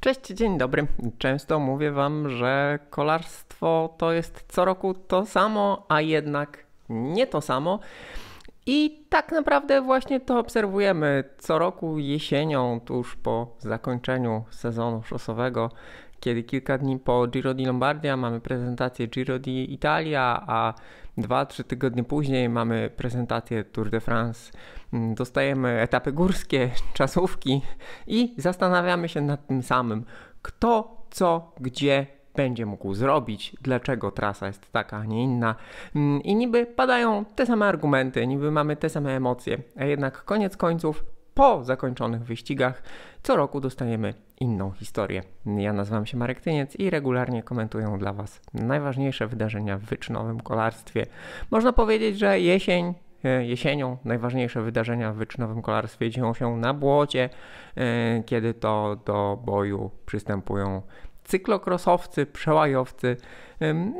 Cześć, dzień dobry. Często mówię Wam, że kolarstwo to jest co roku to samo, a jednak nie to samo. I tak naprawdę właśnie to obserwujemy co roku jesienią, tuż po zakończeniu sezonu szosowego kiedy kilka dni po Giro di Lombardia mamy prezentację Giro di Italia, a 2-3 tygodnie później mamy prezentację Tour de France. Mm, dostajemy etapy górskie, czasówki i zastanawiamy się nad tym samym, kto, co, gdzie będzie mógł zrobić, dlaczego trasa jest taka, a nie inna. Mm, I niby padają te same argumenty, niby mamy te same emocje, a jednak koniec końców po zakończonych wyścigach co roku dostajemy inną historię. Ja nazywam się Marek Tyniec i regularnie komentuję dla Was najważniejsze wydarzenia w wyczynowym kolarstwie. Można powiedzieć, że jesień e, jesienią. Najważniejsze wydarzenia w wyczynowym kolarstwie dzieją się na błocie, e, kiedy to do boju przystępują cyklokrosowcy, przełajowcy.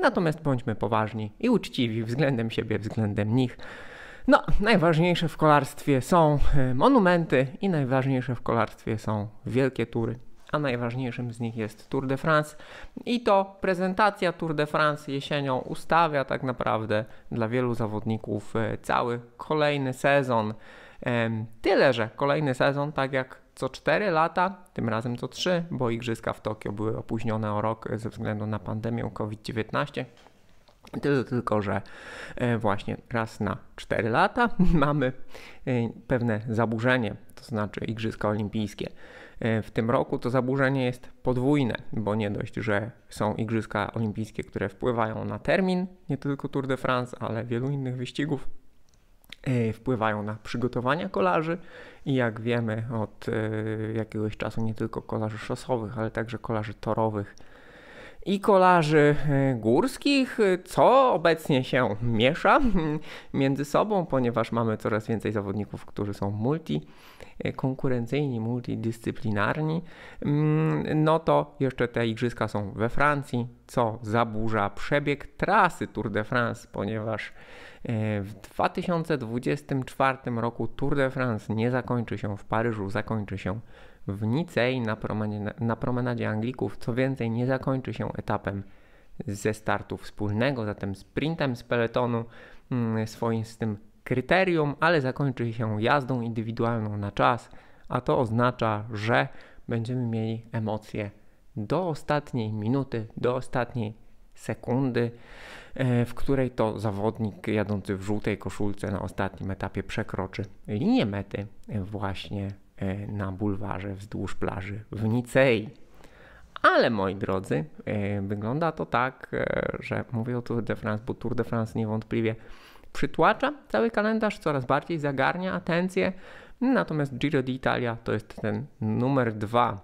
Natomiast bądźmy poważni i uczciwi względem siebie, względem nich. No, najważniejsze w kolarstwie są e, monumenty i najważniejsze w kolarstwie są wielkie tury. A najważniejszym z nich jest Tour de France i to prezentacja Tour de France jesienią ustawia tak naprawdę dla wielu zawodników e, cały kolejny sezon. Tyle, że kolejny sezon, tak jak co 4 lata, tym razem co 3, bo igrzyska w Tokio były opóźnione o rok ze względu na pandemię COVID-19. Tyle tylko, że e, właśnie raz na 4 lata mamy e, pewne zaburzenie, to znaczy Igrzyska Olimpijskie. E, w tym roku to zaburzenie jest podwójne, bo nie dość, że są Igrzyska Olimpijskie, które wpływają na termin nie tylko Tour de France, ale wielu innych wyścigów, wpływają na przygotowania kolarzy i jak wiemy od jakiegoś czasu nie tylko kolarzy szosowych, ale także kolarzy torowych i kolarzy e, górskich, co obecnie się miesza mm, między sobą, ponieważ mamy coraz więcej zawodników, którzy są multi e, konkurencyjni, multidyscyplinarni, mm, no to jeszcze te igrzyska są we Francji, co zaburza przebieg trasy Tour de France, ponieważ e, w 2024 roku Tour de France nie zakończy się w Paryżu, zakończy się w Nicei na, na promenadzie Anglików. Co więcej, nie zakończy się etapem ze startu wspólnego, zatem sprintem z peletonu mm, swoim z tym kryterium, ale zakończy się jazdą indywidualną na czas, a to oznacza, że będziemy mieli emocje do ostatniej minuty, do ostatniej sekundy, e, w której to zawodnik jadący w żółtej koszulce na ostatnim etapie przekroczy linię mety właśnie E, na bulwarze wzdłuż plaży w Nicei. Ale moi drodzy, e, wygląda to tak, e, że mówię o Tour de France, bo Tour de France niewątpliwie przytłacza cały kalendarz, coraz bardziej zagarnia atencję. Natomiast Giro d'Italia to jest ten numer dwa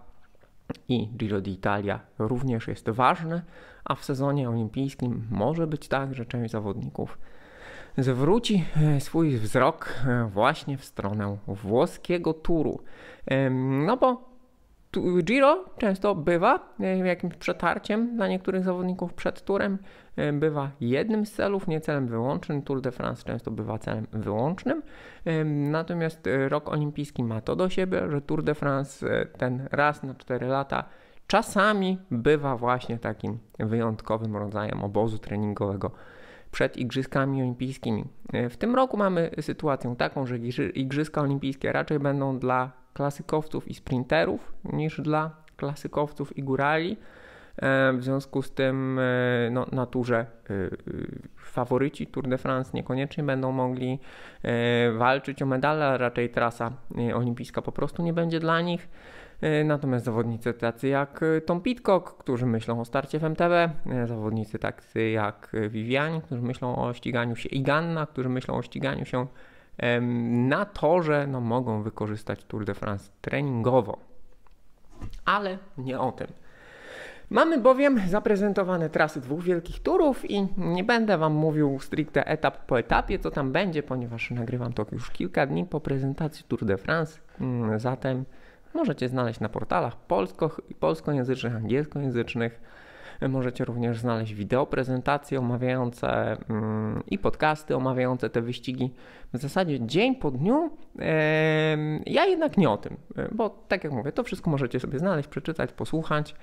i Giro d'Italia również jest ważne, a w sezonie olimpijskim może być tak, że część zawodników zwróci e, swój wzrok e, właśnie w stronę włoskiego turu. No bo Giro często bywa e, jakimś przetarciem dla niektórych zawodników przed turem, bywa jednym z celów, nie celem wyłącznym. Tour de France często bywa celem wyłącznym. Natomiast rok olimpijski ma to do siebie, że Tour de France ten raz na 4 lata czasami bywa właśnie takim wyjątkowym rodzajem obozu treningowego przed Igrzyskami Olimpijskimi. E, w tym roku mamy sytuację taką, że Igrzyska Olimpijskie raczej będą dla klasykowców i sprinterów niż dla klasykowców i górali. E, w związku z tym e, no, na turze faworyci Tour de France niekoniecznie będą mogli walczyć o medale, a raczej trasa olimpijska po prostu nie będzie dla nich. E, natomiast zawodnicy tacy jak e, Tom Pitcock, którzy myślą o starcie w MTB, e, zawodnicy tacy jak Viviani, którzy myślą o ściganiu się i Ganna, którzy myślą o ściganiu się na torze, no mogą wykorzystać Tour de France treningowo. Ale nie o tym. Mamy bowiem zaprezentowane trasy dwóch wielkich turów i nie będę Wam mówił stricte etap po etapie, co tam będzie, ponieważ nagrywam to już kilka dni po prezentacji Tour de France. Mm, zatem możecie znaleźć na portalach polsko, polskojęzycznych, angielskojęzycznych. Możecie również znaleźć wideo prezentacje omawiające mm, i podcasty omawiające te wyścigi. W zasadzie dzień po dniu. Yy, ja jednak nie o tym, bo tak jak mówię, to wszystko możecie sobie znaleźć, przeczytać, posłuchać.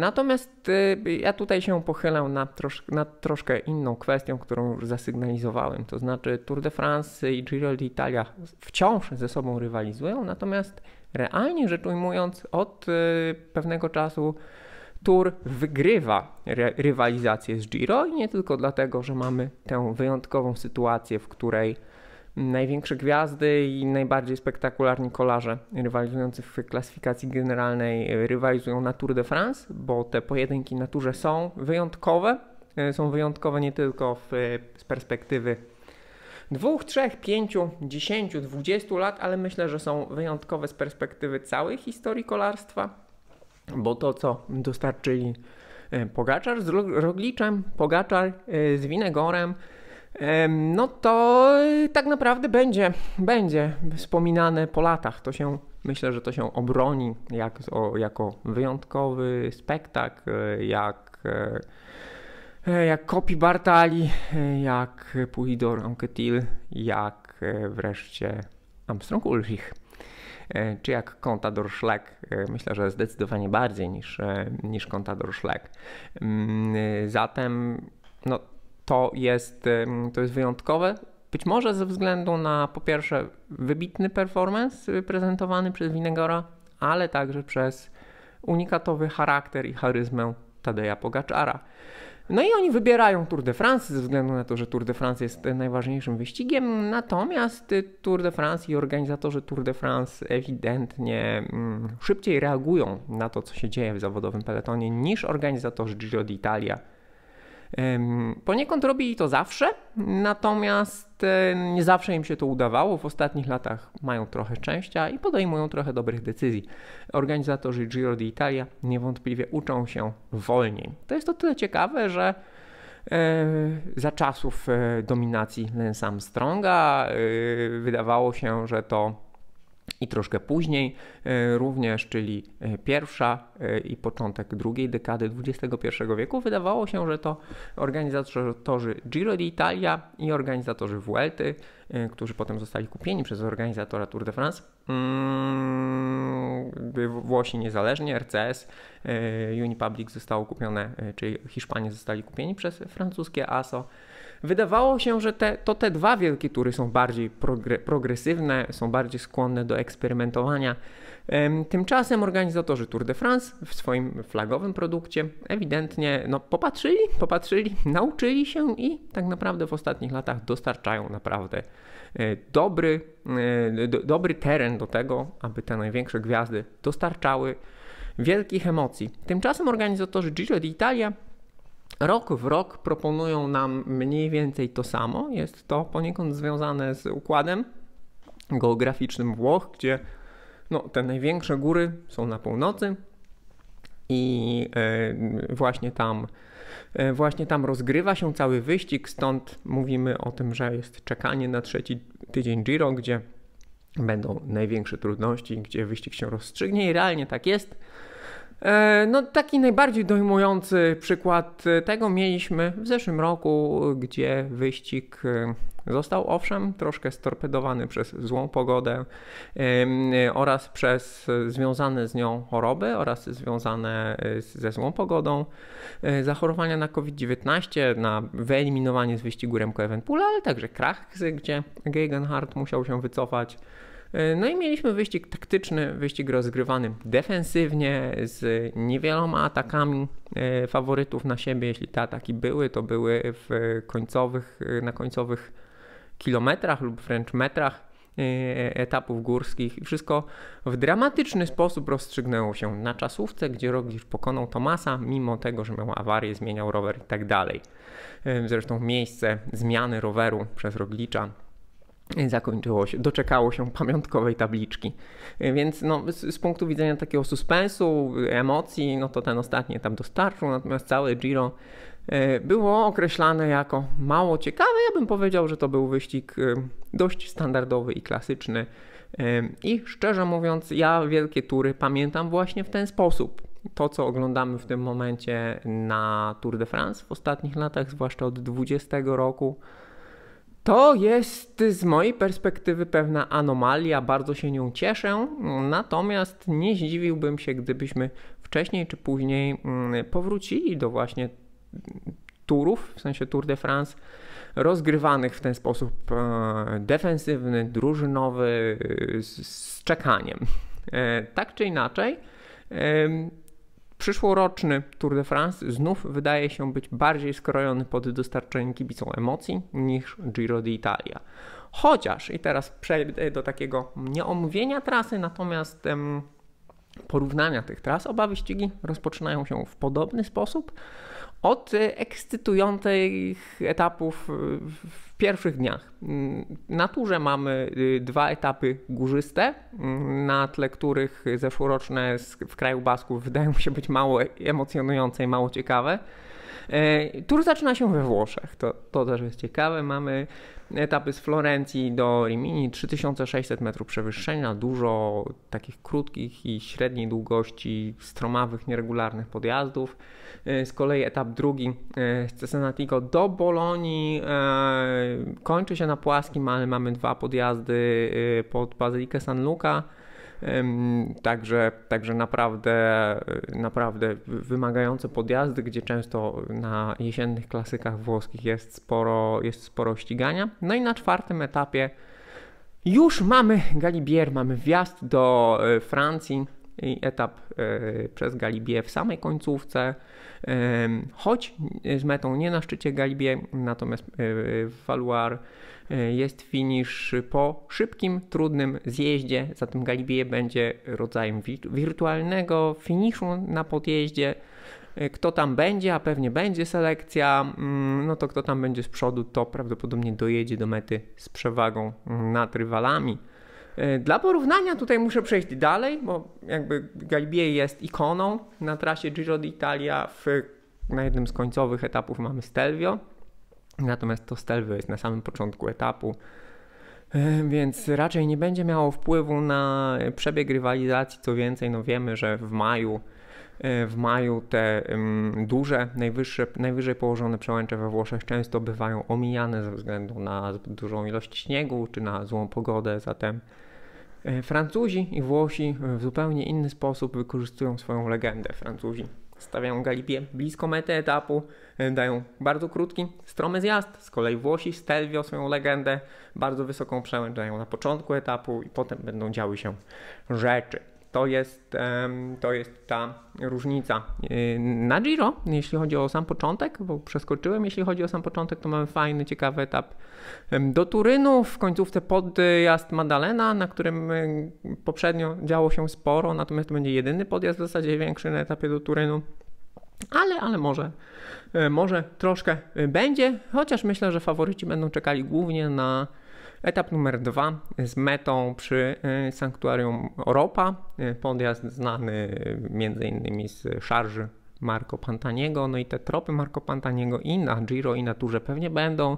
Natomiast y, ja tutaj się pochylę nad, trosz, nad troszkę inną kwestią, którą już zasygnalizowałem. To znaczy Tour de France i Giro d'Italia wciąż ze sobą rywalizują, natomiast realnie rzecz ujmując, od y, pewnego czasu Tour wygrywa rywalizację z Giro i nie tylko dlatego, że mamy tę wyjątkową sytuację, w której największe gwiazdy i najbardziej spektakularni kolarze rywalizujący w klasyfikacji generalnej rywalizują na Tour de France, bo te pojedynki na Tourze są wyjątkowe. E, są wyjątkowe nie tylko w, e, z perspektywy dwóch, trzech, pięciu, dziesięciu, dwudziestu lat, ale myślę, że są wyjątkowe z perspektywy całej historii kolarstwa, bo to, co dostarczyli e, Pogaczar z Rogliczem, Pogaczar z Winegorem, no to y, tak naprawdę będzie, będzie wspominane po latach. To się, myślę, że to się obroni jak, o, jako wyjątkowy spektakl, y, jak, y, jak Kopi Bartali, jak Puhidor Anquetil, jak wreszcie Armstrong Ulrich czy jak Contador Szlek. Myślę, że zdecydowanie bardziej niż, niż Contador Szlek. Mm, zatem no, to jest, to jest wyjątkowe. Być może ze względu na po pierwsze wybitny performance y, prezentowany przez Winegora, ale także przez unikatowy charakter i charyzmę Tadeja Pogaczara. No i oni wybierają Tour de France ze względu na to, że Tour de France jest najważniejszym wyścigiem, natomiast y, Tour de France i organizatorzy Tour de France ewidentnie mm, szybciej reagują na to, co się dzieje w zawodowym peletonie niż organizatorzy Giro d'Italia Poniekąd robili to zawsze, natomiast e, nie zawsze im się to udawało. W ostatnich latach mają trochę szczęścia i podejmują trochę dobrych decyzji. Organizatorzy Giro d'Italia niewątpliwie uczą się wolniej. To jest to tyle ciekawe, że e, za czasów e, dominacji Lance Armstronga wydawało się, że to i troszkę później e, również, czyli e, pierwsza e, i początek drugiej dekady XXI wieku, wydawało się, że to organizatorzy Giro d'Italia i organizatorzy Vuelty, którzy potem zostali kupieni przez organizatora Tour de France, mm, Włosi niezależnie, RCS, Unipublic zostało kupione, czyli Hiszpanie zostali kupieni przez francuskie ASO, Wydawało się, że te, to te dwa wielkie tury są bardziej progre, progresywne, są bardziej skłonne do eksperymentowania. Tymczasem organizatorzy Tour de France w swoim flagowym produkcie ewidentnie no, popatrzyli, popatrzyli, nauczyli się i tak naprawdę w ostatnich latach dostarczają naprawdę e, dobry, e, dobry teren do tego, aby te największe gwiazdy dostarczały wielkich emocji. Tymczasem organizatorzy Giro d'Italia Rok w rok proponują nam mniej więcej to samo. Jest to poniekąd związane z układem geograficznym Włoch, gdzie no, te największe góry są na północy i e, właśnie tam, e, właśnie tam rozgrywa się cały wyścig. Stąd mówimy o tym, że jest czekanie na trzeci tydzień Giro, gdzie będą największe trudności, gdzie wyścig się rozstrzygnie i realnie tak jest. E, no, taki najbardziej dojmujący przykład tego mieliśmy w zeszłym roku, gdzie wyścig e, został owszem troszkę storpedowany przez złą pogodę e, oraz przez związane z nią choroby oraz związane ze złą pogodą zachorowania na COVID-19, na wyeliminowanie z wyścigu Remco Evenpoola, ale także krach, gdzie Gegenhardt musiał się wycofać E, no i mieliśmy wyścig taktyczny, wyścig rozgrywany defensywnie, z niewieloma atakami e, faworytów na siebie. Jeśli te ataki były, to były w końcowych, e, na końcowych kilometrach lub wręcz metrach etapów górskich i wszystko w dramatyczny sposób rozstrzygnęło się na czasówce, gdzie Roglic pokonał Tomasa, mimo tego, że miał awarię, zmieniał rower i tak dalej. Zresztą miejsce zmiany roweru przez Roglicza zakończyło się, doczekało się pamiątkowej tabliczki. Więc no, z, z, punktu widzenia takiego suspensu, emocji, no to ten ostatni tam dostarczył, natomiast całe Giro e, było określane jako mało ciekawe. Ja bym powiedział, że to był wyścig e, dość standardowy i klasyczny. E, I szczerze mówiąc, ja wielkie tury pamiętam właśnie w ten sposób. To, co oglądamy w tym momencie na Tour de France w ostatnich latach, zwłaszcza od 20 roku, to jest z mojej perspektywy pewna anomalia, bardzo się nią cieszę, natomiast nie zdziwiłbym się, gdybyśmy wcześniej czy później mm, powrócili do właśnie turów, w sensie Tour de France, rozgrywanych w ten sposób e, defensywny, drużynowy, z czekaniem. E, tak czy inaczej, Przyszłoroczny Tour de France znów wydaje się być bardziej skrojony pod dostarczenie kibicom emocji niż Giro d'Italia. Chociaż, i teraz przejdę do takiego nieomówienia trasy, natomiast em, porównania tych tras, oba wyścigi rozpoczynają się w podobny sposób od e, ekscytujących etapów w pierwszych dniach. Mm, na turze mamy y, dwa etapy górzyste, mm, na tle których zeszłoroczne w kraju Basków wydają się być mało emocjonujące i mało ciekawe. E, tur zaczyna się we Włoszech, to, to też jest ciekawe. Mamy etapy z Florencji do Rimini, 3600 metrów przewyższenia, dużo takich krótkich i średniej długości, stromawych, nieregularnych podjazdów. E, z kolei etap drugi e, z Cesenatico do Bolonii kończy się na płaskim, ale mamy dwa podjazdy pod Bazylikę San Luca Także, także naprawdę, naprawdę wymagające podjazdy, gdzie często na jesiennych klasykach włoskich jest sporo, jest sporo ścigania. No i na czwartym etapie już mamy Galibier, mamy wjazd do e, Francji i etap e, przez Galibier w samej końcówce, choć z metą nie na szczycie Galibier, natomiast e, w Valois E, jest finisz po szybkim, trudnym zjeździe, zatem Galibier będzie rodzajem wirtualnego finiszu na podjeździe. E, kto tam będzie, a pewnie będzie selekcja, mm, no to kto tam będzie z przodu, to prawdopodobnie dojedzie do mety z przewagą mm, nad rywalami. E, dla porównania tutaj muszę przejść dalej, bo jakby Galibier jest ikoną na trasie Giro d'Italia. na jednym z końcowych etapów mamy Stelvio, Natomiast to Stelvio jest na samym początku etapu, e, więc raczej nie będzie miało wpływu na przebieg rywalizacji. Co więcej, no wiemy, że w maju e, w maju te mm, duże, najwyższe, najwyżej położone przełęcze we Włoszech często bywają omijane ze względu na zbyt dużą ilość śniegu czy na złą pogodę. Zatem e, Francuzi i Włosi w zupełnie inny sposób wykorzystują swoją legendę. Francuzi Stawiają Galipie blisko mety etapu, y, dają bardzo krótki, stromy zjazd. Z kolei Włosi Stelvio swoją legendę, bardzo wysoką przełęcz dają na początku etapu i potem będą działy się rzeczy. To jest, to jest ta różnica. Y, na Giro, jeśli chodzi o sam początek, bo przeskoczyłem, jeśli chodzi o sam początek, to mamy fajny, ciekawy etap do Turynu, w końcówce podjazd Madalena, na którym poprzednio działo się sporo, natomiast to będzie jedyny podjazd w zasadzie większy na etapie do Turynu. Ale, ale może, e, może troszkę e, będzie, chociaż myślę, że faworyci będą czekali głównie na Etap numer dwa z metą przy y, sanktuarium Europa, y, podjazd znany y, m.in. z szarży Marco Pantaniego, no i te tropy Marco Pantaniego i na Giro i na Turze pewnie będą.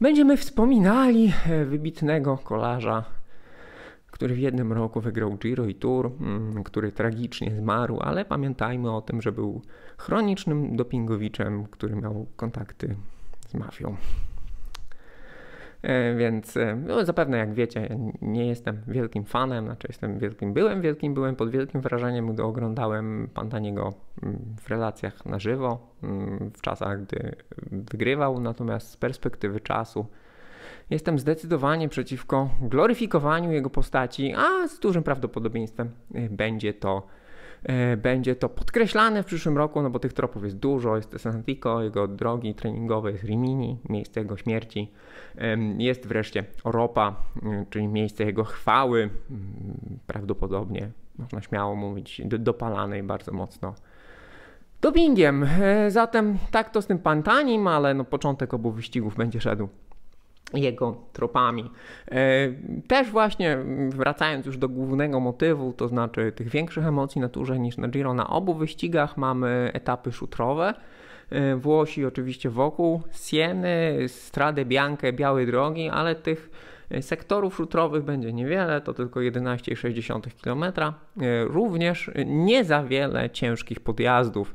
Będziemy wspominali wybitnego kolarza, który w jednym roku wygrał Giro i Tour, mm, który tragicznie zmarł, ale pamiętajmy o tym, że był chronicznym dopingowiczem, który miał kontakty z mafią. E, więc e, no, zapewne jak wiecie, nie jestem wielkim fanem, znaczy jestem wielkim byłem, wielkim byłem pod wielkim wrażeniem, gdy oglądałem Pantaniego mm, w relacjach na żywo, mm, w czasach, gdy wygrywał, natomiast z perspektywy czasu jestem zdecydowanie przeciwko gloryfikowaniu jego postaci, a z dużym prawdopodobieństwem e, będzie to E, będzie to podkreślane w przyszłym roku, no bo tych tropów jest dużo. Jest Santico, jego drogi treningowe, jest Rimini, miejsce jego śmierci. Jest wreszcie Europa, e, czyli miejsce jego chwały, mm, prawdopodobnie, można śmiało mówić, dopalanej bardzo mocno dopingiem. E, zatem tak to z tym pantanim, ale no początek obu wyścigów będzie szedł jego tropami. E, też właśnie mm, wracając już do głównego motywu, to znaczy tych większych emocji na turze niż na Giro, na obu wyścigach mamy etapy szutrowe. E, Włosi oczywiście wokół Sieny, Stradę Biankę, Białej Drogi, ale tych e, sektorów szutrowych będzie niewiele, to tylko 11,6 km. Również nie za wiele ciężkich podjazdów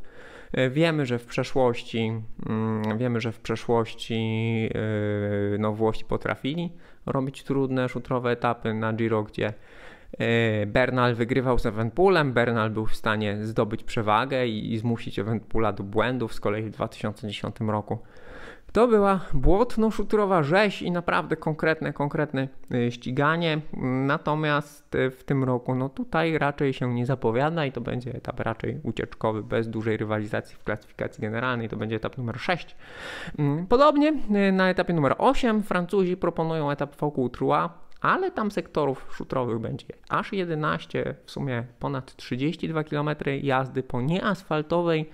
E, wiemy, że w przeszłości, mm, wiemy, że w przeszłości e, no, Włosi potrafili robić trudne szutrowe etapy na Giro, gdzie e, Bernal wygrywał z Eventpoolem, Bernal był w stanie zdobyć przewagę i, i zmusić Eventpoola do błędów. Z kolei w 2010 roku to była błotno-szutrowa rzeź i naprawdę konkretne, konkretne y, ściganie. Natomiast y, w tym roku, no tutaj raczej się nie zapowiada i to będzie etap raczej ucieczkowy, bez dużej rywalizacji w klasyfikacji generalnej. To będzie etap numer 6. Mm, podobnie y, na etapie numer 8 Francuzi proponują etap wokół Trua, ale tam sektorów szutrowych będzie aż 11, w sumie ponad 32 km jazdy po nieasfaltowej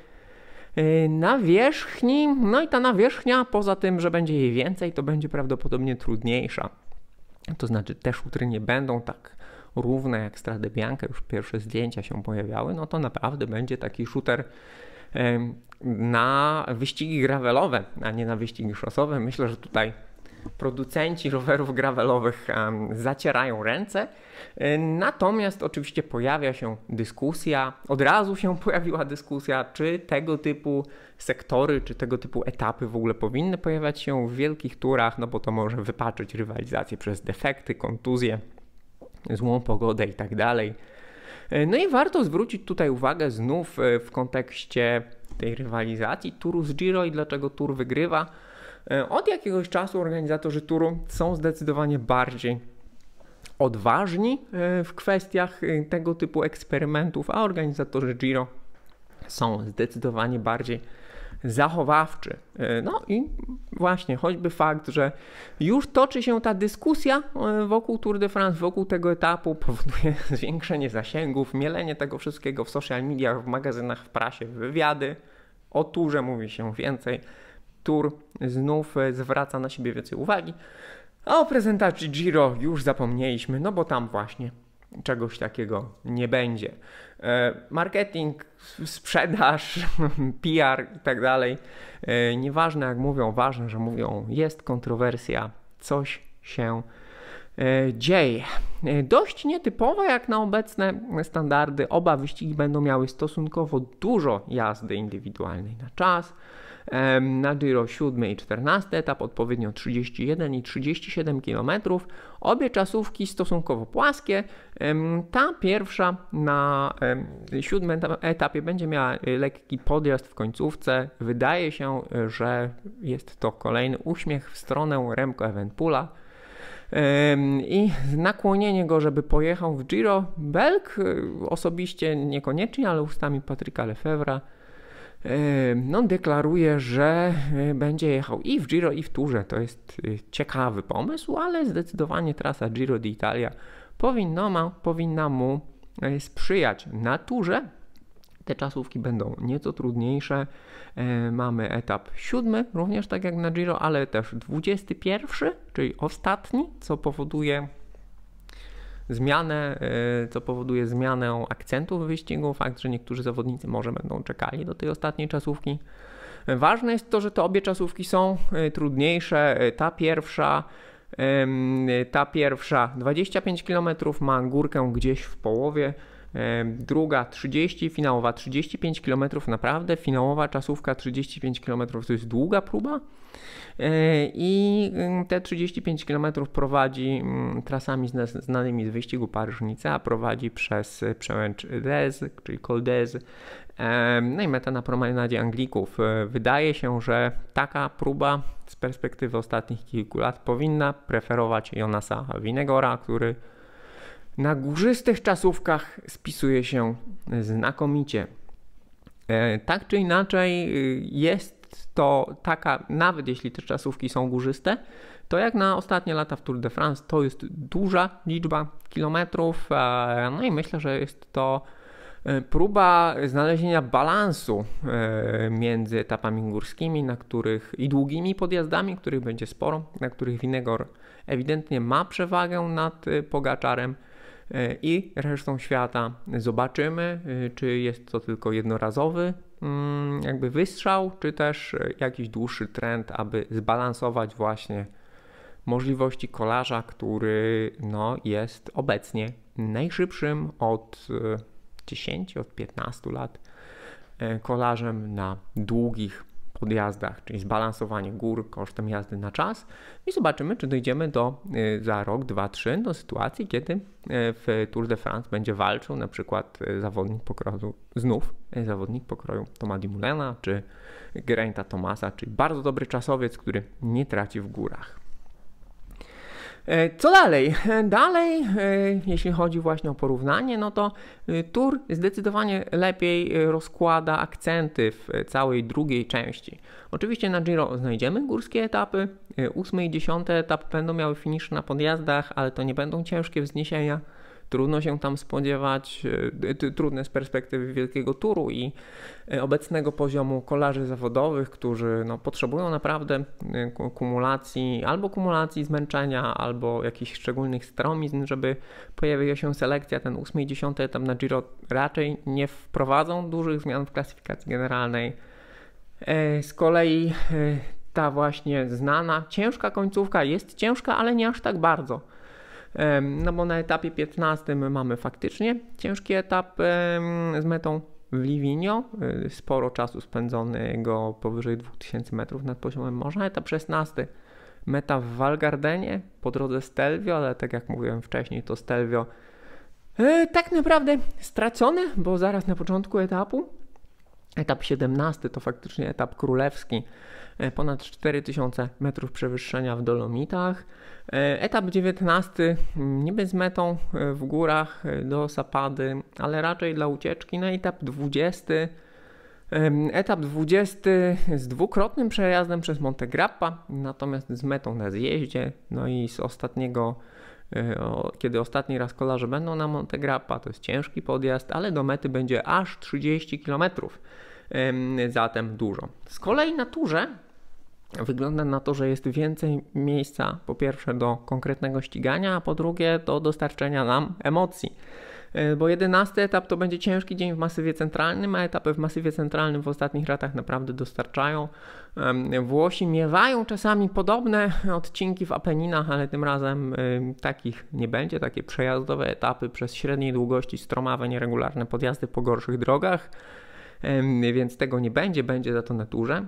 Y, na wierzchni, no i ta nawierzchnia, poza tym, że będzie jej więcej, to będzie prawdopodobnie trudniejsza. To znaczy te szutry nie będą tak równe jak Stradę Bianca, już pierwsze zdjęcia się pojawiały, no to naprawdę będzie taki shooter na wyścigi gravelowe, a nie na wyścigi szosowe. Myślę, że tutaj producenci rowerów gravelowych zacierają ręce. Y, natomiast oczywiście pojawia się dyskusja, od razu się pojawiła dyskusja, czy tego typu sektory, czy tego typu etapy w ogóle powinny pojawiać się w wielkich turach, no bo to może wypaczyć rywalizację przez defekty, kontuzje, złą pogodę i tak dalej. Y, no i warto zwrócić tutaj uwagę znów y, w kontekście tej rywalizacji Turu z Giro i dlaczego Tur wygrywa E, od jakiegoś czasu organizatorzy turu są zdecydowanie bardziej odważni e, w kwestiach e, tego typu eksperymentów, a organizatorzy Giro są zdecydowanie bardziej zachowawczy. No i właśnie choćby fakt, że już toczy się ta dyskusja wokół Tour de France, wokół tego etapu, powoduje zwiększenie zasięgów, mielenie tego wszystkiego w social mediach, w magazynach, w prasie, w wywiady. O turze mówi się więcej Tour znów e, zwraca na siebie więcej uwagi. A o prezentacji Giro już zapomnieliśmy, no bo tam właśnie czegoś takiego nie będzie. E, marketing, sprzedaż, PR i tak dalej. E, nieważne jak mówią, ważne, że mówią, jest kontrowersja, coś się dzieje. Dość nietypowe jak na obecne standardy. Oba wyścigi będą miały stosunkowo dużo jazdy indywidualnej na czas na Giro 7 i 14 etap odpowiednio 31 i 37 km. Obie czasówki stosunkowo płaskie. Ta pierwsza na siódmym etapie będzie miała y, lekki podjazd w końcówce. Wydaje się, że jest to kolejny uśmiech w stronę Remco Eventpula i nakłonienie go, żeby pojechał w Giro. Belk y, osobiście niekoniecznie, ale ustami Patryka Lefevra Yy, no, deklaruje, że yy, będzie jechał i w Giro, i w Turze. To jest yy, ciekawy pomysł, ale zdecydowanie trasa Giro d'Italia powinno ma, powinna mu sprzyjać. Na Turze te czasówki będą nieco trudniejsze. Mamy etap siódmy, również tak jak na Giro, ale też 21, czyli ostatni, co powoduje zmianę, y, co powoduje zmianę akcentów w wyścigu, fakt, że niektórzy zawodnicy może będą czekali do tej ostatniej czasówki. Ważne jest to, że te obie czasówki są y, trudniejsze. Y, ta pierwsza ta pierwsza 25 km ma górkę gdzieś w połowie, druga 30, finałowa 35 km, naprawdę finałowa czasówka 35 km to jest długa próba. E, I te 35 km prowadzi trasami znanymi z wyścigu Paryżnica, prowadzi przez przełęcz Dez, czyli Col Dez. No i meta na promenadzie Anglików. E, wydaje się, że taka próba z perspektywy ostatnich kilku lat powinna preferować Jonasa Winegora, który na górzystych czasówkach spisuje się e, znakomicie. E, tak czy inaczej, e, jest to taka, nawet jeśli te czasówki są górzyste, to jak na ostatnie lata w Tour de France, to jest duża liczba kilometrów. No i myślę, że jest to próba znalezienia balansu między etapami górskimi, na których i długimi podjazdami, których będzie sporo, na których Winegor ewidentnie ma przewagę nad Pogaczarem. E, i resztą świata. Zobaczymy, e, czy jest to tylko jednorazowy mm, jakby wystrzał, czy też e, jakiś dłuższy trend, aby zbalansować właśnie możliwości kolarza, który no, jest obecnie najszybszym od 10, od 15 lat kolarzem na długich podjazdach, czyli zbalansowanie gór kosztem jazdy na czas i zobaczymy, czy dojdziemy do y, za rok, dwa, trzy do sytuacji, kiedy y, w Tour de France będzie walczył na przykład y, zawodnik pokroju, znów zawodnik pokroju Toma Dimulena, czy Geraint'a Tomasa, czyli bardzo dobry czasowiec, który nie traci w górach. E, co dalej? E, dalej, e, jeśli chodzi właśnie o porównanie, no to Tur zdecydowanie lepiej rozkłada akcenty w całej drugiej części. Oczywiście na Giro znajdziemy górskie etapy, ósmy i dziesiąty etap będą miały finisz na podjazdach, ale to nie będą ciężkie wzniesienia trudno się tam spodziewać, e, trudne z perspektywy wielkiego turu i e, obecnego poziomu kolarzy zawodowych, którzy no, potrzebują naprawdę e, kumulacji, albo kumulacji zmęczenia, albo jakichś szczególnych stromizn, żeby pojawiła się selekcja. Ten 8 i 10 etap na Giro raczej nie wprowadzą dużych zmian w klasyfikacji generalnej. Z kolei ta właśnie znana, ciężka końcówka jest ciężka, ale nie aż tak bardzo no bo na etapie 15 mamy faktycznie ciężki etap z metą w Liwinio, y, sporo czasu spędzonego powyżej 2000 metrów nad poziomem morza. Etap 16 meta w Valgardenie, po drodze Stelvio, ale tak jak mówiłem wcześniej, to Stelvio y, tak naprawdę stracone, bo zaraz na początku etapu, etap 17 to faktycznie etap królewski, E, ponad 4000 metrów przewyższenia w Dolomitach. E, etap 19 niby z metą e, w górach do Sapady, ale raczej dla ucieczki na no etap 20. Etap 20 z dwukrotnym przejazdem przez Monte Grappa, natomiast z metą na zjeździe, no i z ostatniego kiedy ostatni raz kolarze będą na Monte Grappa, to jest ciężki podjazd, ale do mety będzie aż 30 km. Zatem dużo. Z kolei na turze wygląda na to, że jest więcej miejsca po pierwsze do konkretnego ścigania, a po drugie do dostarczenia nam emocji. E, bo jedenasty etap to będzie ciężki dzień w masywie centralnym, a etapy w masywie centralnym w ostatnich latach naprawdę dostarczają. Włosi miewają czasami podobne odcinki w Apeninach, ale tym razem takich nie będzie. Takie przejazdowe etapy przez średniej długości, stromawe, nieregularne podjazdy po gorszych drogach, więc tego nie będzie, będzie za to na naturze.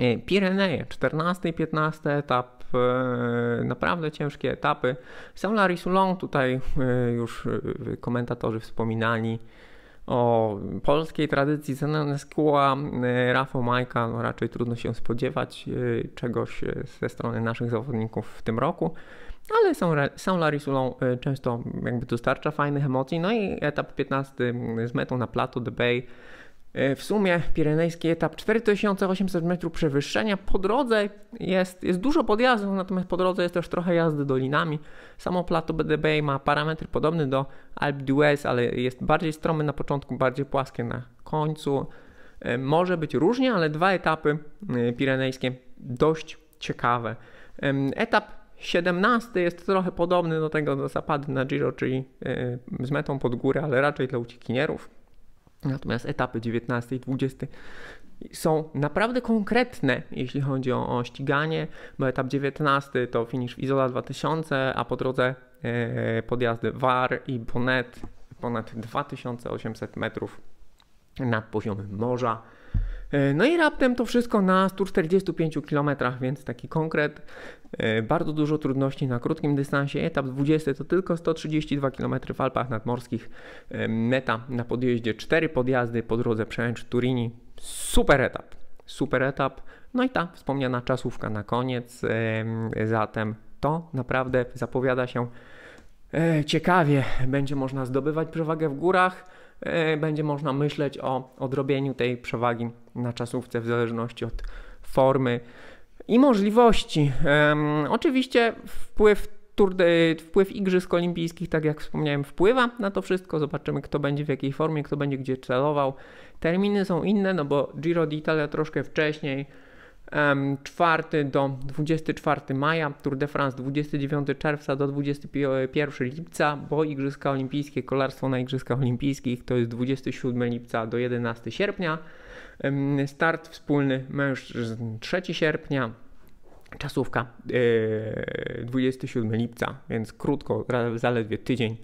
E, Pireneje, 14 i 15 etap, e, naprawdę ciężkie etapy. Sam Larry Soulon tutaj e, już komentatorzy wspominali o polskiej tradycji Zenana Skua, Rafał Majka, no raczej trudno się spodziewać czegoś ze strony naszych zawodników w tym roku. Ale są sam Larry Soulon często jakby dostarcza fajnych emocji. No i etap 15 z metą na Plateau de Bay E, w sumie pirenejski etap 4800 metrów przewyższenia. Po drodze jest, jest dużo podjazdów, natomiast po drodze jest też trochę jazdy dolinami. Samo plateau BDB ma parametry podobny do Alp d'Huez, ale jest bardziej stromy na początku, bardziej płaskie na końcu. E, może być różnie, ale dwa etapy e, pirenejskie dość ciekawe. Etap 17 jest trochę podobny do tego do zapady na Giro, czyli z metą pod górę, ale raczej dla uciekinierów. Natomiast etapy 19 i 20 są naprawdę konkretne, jeśli chodzi o, o, ściganie, bo etap 19 to finisz w Izola 2000, a po drodze e, podjazdy Var i Bonet ponad 2800 metrów nad poziomem morza. E, no i raptem to wszystko na 145 km, więc taki konkret. E, bardzo dużo trudności na krótkim dystansie. Etap 20 to tylko 132 km w Alpach Nadmorskich. E, meta na podjeździe 4 podjazdy po drodze przełęcz Turini. Super etap. Super etap. No i ta wspomniana czasówka na koniec. Zatem to naprawdę zapowiada się ciekawie. Będzie można zdobywać przewagę w górach. Będzie można myśleć o odrobieniu tej przewagi na czasówce w zależności od formy i możliwości. Um, oczywiście wpływ, tur, wpływ Igrzysk Olimpijskich, tak jak wspomniałem, wpływa na to wszystko. Zobaczymy, kto będzie w jakiej formie, kto będzie gdzie celował. Terminy są inne, no bo Giro d'Italia troszkę wcześniej. 4 do 24 maja, Tour de France 29 czerwca do 21 lipca, bo Igrzyska Olimpijskie, kolarstwo na Igrzyskach Olimpijskich to jest 27 lipca do 11 sierpnia. Start wspólny mężczyzn 3 sierpnia, czasówka 27 e, lipca, więc krótko, zaledwie tydzień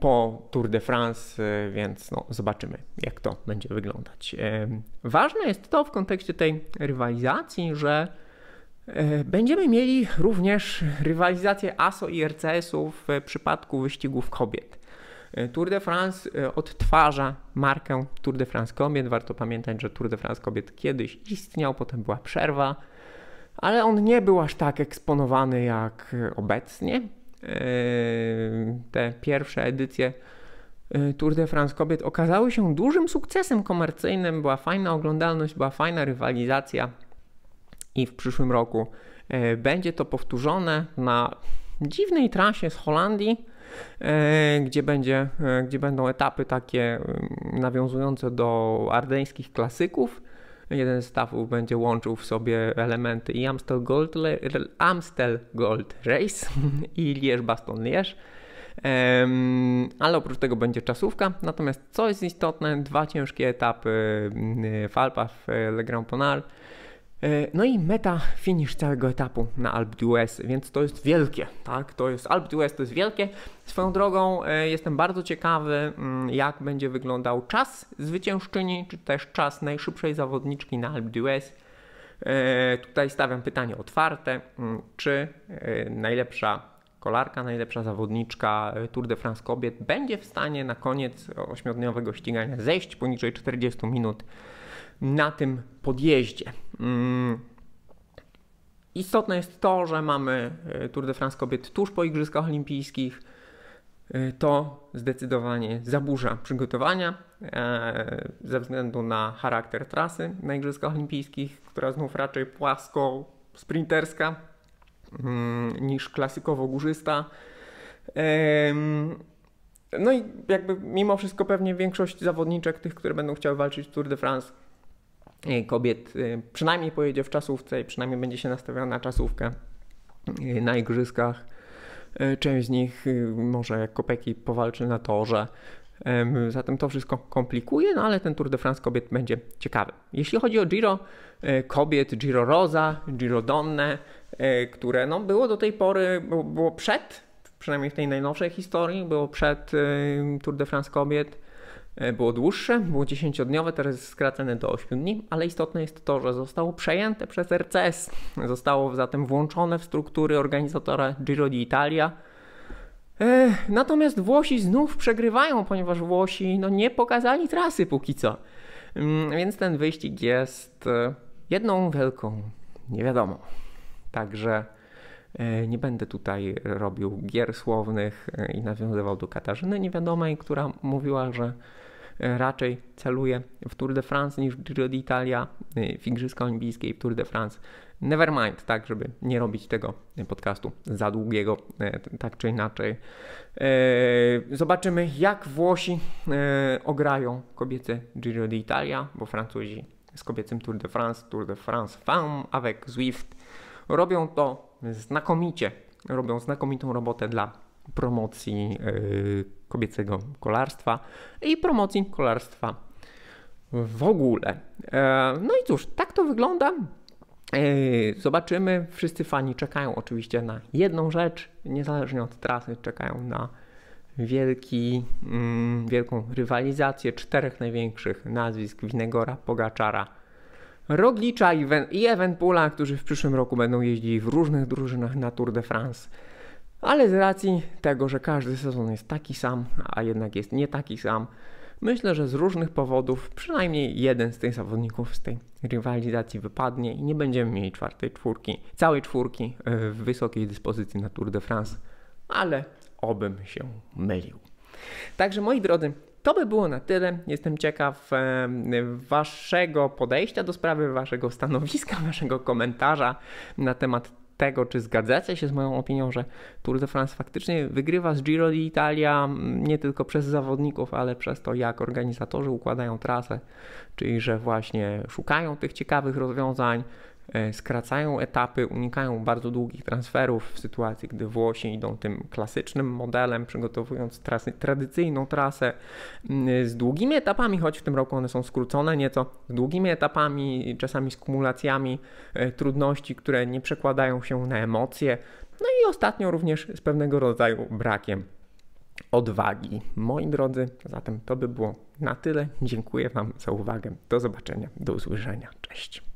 po Tour de France, e, więc no, zobaczymy, jak to będzie wyglądać. Ważne jest to w kontekście tej rywalizacji, że e, będziemy mieli również rywalizację ASO i RCS-u w przypadku wyścigów kobiet. E, Tour de France e, odtwarza markę Tour de France kobiet. Warto pamiętać, że Tour de France kobiet kiedyś istniał, potem była przerwa, ale on nie był aż tak eksponowany jak obecnie. E, te pierwsze edycje Tour de France kobiet okazały się dużym sukcesem komercyjnym. Była fajna oglądalność, była fajna rywalizacja i w przyszłym roku będzie to powtórzone na dziwnej trasie z Holandii E, gdzie, będzie, e, gdzie będą etapy takie nawiązujące do ardeńskich klasyków. Jeden z etapów będzie łączył w sobie elementy i Amstel Gold, Amstel Gold Race i Lierz-Baston-Lierz. Ale oprócz tego będzie czasówka. Natomiast co jest istotne, dwa ciężkie etapy w Alpach, e, Le Grand Ponal E, no i meta finisz całego etapu na Alp d'Huez, więc to jest wielkie, tak? To jest Alp d'Huez, to jest wielkie. Swoją drogą e, jestem bardzo ciekawy, mm, jak będzie wyglądał czas zwyciężczyni, czy też czas najszybszej zawodniczki na Alp d'Huez. E, tutaj stawiam pytanie otwarte, mm, czy najlepsza kolarka, najlepsza zawodniczka Tour de France kobiet będzie w stanie na koniec ośmiodniowego ścigania zejść poniżej 40 minut na tym podjeździe. Mm. Istotne jest to, że mamy e, Tour de France kobiet tuż po Igrzyskach Olimpijskich. E, to zdecydowanie zaburza przygotowania e, ze względu na charakter trasy na Igrzyskach Olimpijskich, która znów raczej płasko sprinterska mm, niż klasykowo górzysta. No i jakby mimo wszystko pewnie większość zawodniczek tych, które będą chciały walczyć w Tour de France Y, kobiet, y, przynajmniej pojedzie w czasówce i przynajmniej będzie się nastawiała na czasówkę y, na igrzyskach. Część z nich może jak kopeki powalczy na torze. Zatem to wszystko komplikuje, no ale ten Tour de France kobiet będzie ciekawy. Jeśli chodzi o Giro kobiet, Giro Rosa, Giro Donne, które no, było do tej pory, było przed, przynajmniej w tej najnowszej historii, było przed Tour de France kobiet, E, było dłuższe, było 10-dniowe, teraz jest skracane do 8 dni, ale istotne jest to, że zostało przejęte przez RCS. Zostało zatem włączone w struktury organizatora Giro d'Italia. E, natomiast Włosi znów przegrywają, ponieważ Włosi no, nie pokazali trasy póki co. Mm, więc ten wyścig jest e, jedną wielką nie wiadomo. Także nie będę tutaj robił gier słownych i nawiązywał do Katarzyny Niewiadomej, która mówiła, że E, raczej celuje w Tour de France niż w Giro d'Italia, e, w Igrzyska Olimpijskie i w Tour de France. Never mind, tak, żeby nie robić tego podcastu za długiego, e, tak czy inaczej. Zobaczymy, jak Włosi ograją kobiece Giro d'Italia, bo Francuzi z kobiecym Tour de France, Tour de France Femme avec Zwift robią to znakomicie. Robią znakomitą robotę dla promocji kobiecego kolarstwa i promocji kolarstwa w ogóle. E, no i cóż, tak to wygląda. E, zobaczymy. Wszyscy fani czekają oczywiście na jedną rzecz, niezależnie od trasy, czekają na wielki, mm, wielką rywalizację czterech największych nazwisk Winegora, Pogaczara, Roglicza i Evenpula, którzy w przyszłym roku będą jeździli w różnych drużynach na Tour de France. Ale z racji tego, że każdy sezon jest taki sam, a jednak jest nie taki sam, myślę, że z różnych powodów przynajmniej jeden z tych zawodników z tej rywalizacji wypadnie i nie będziemy mieli czwartej czwórki, całej czwórki e, w wysokiej dyspozycji na Tour de France, ale obym się mylił. Także moi drodzy, to by było na tyle. Jestem ciekaw e, Waszego podejścia do sprawy, Waszego stanowiska, Waszego komentarza na temat tego, czy zgadzacie się z moją opinią, że Tour de France faktycznie wygrywa z Giro d'Italia nie tylko przez zawodników, ale przez to, jak organizatorzy układają trasę, czyli że właśnie szukają tych ciekawych rozwiązań, E, skracają etapy, unikają bardzo długich transferów w sytuacji, gdy Włosi idą tym klasycznym modelem, przygotowując trasy, tradycyjną trasę mm, z długimi etapami, choć w tym roku one są skrócone nieco, z długimi etapami, czasami z kumulacjami e, trudności, które nie przekładają się na emocje, no i ostatnio również z pewnego rodzaju brakiem odwagi. Moi drodzy, zatem to by było na tyle. Dziękuję Wam za uwagę. Do zobaczenia, do usłyszenia. Cześć.